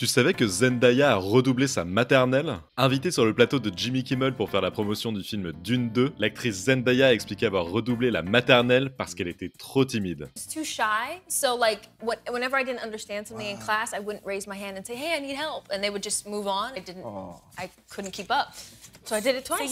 Tu savais que Zendaya a redoublé sa maternelle Invitée sur le plateau de Jimmy Kimmel pour faire la promotion du film Dune 2, l'actrice Zendaya a expliqué avoir redoublé la maternelle parce qu'elle était trop timide. It's too shy, so like what, whenever I didn't understand something in class, I wouldn't raise my hand and say, "Hey, I need help," and they would just move on. I didn't, I couldn't keep up, so I did it twice.